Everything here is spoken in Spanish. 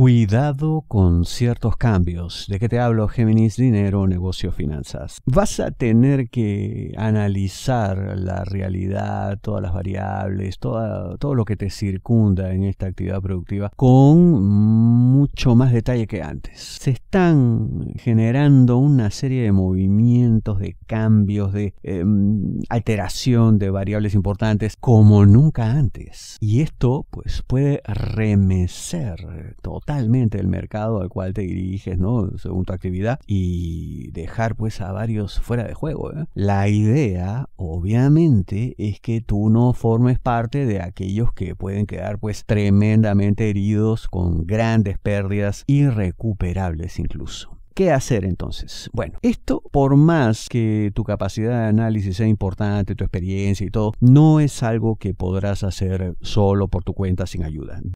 cuidado con ciertos cambios. ¿De qué te hablo, Géminis? Dinero, negocio, finanzas. Vas a tener que analizar la realidad, todas las variables, todo lo que te circunda en esta actividad productiva con mucho más detalle que antes. Se están generando una serie de movimientos, de cambios, de em, alteración de variables importantes como nunca antes. Y esto pues puede remecer todo totalmente el mercado al cual te diriges, ¿no? Según tu actividad y dejar pues a varios fuera de juego. ¿eh? La idea, obviamente, es que tú no formes parte de aquellos que pueden quedar pues tremendamente heridos con grandes pérdidas irrecuperables incluso. ¿Qué hacer entonces? Bueno, esto por más que tu capacidad de análisis sea importante, tu experiencia y todo, no es algo que podrás hacer solo por tu cuenta sin ayuda.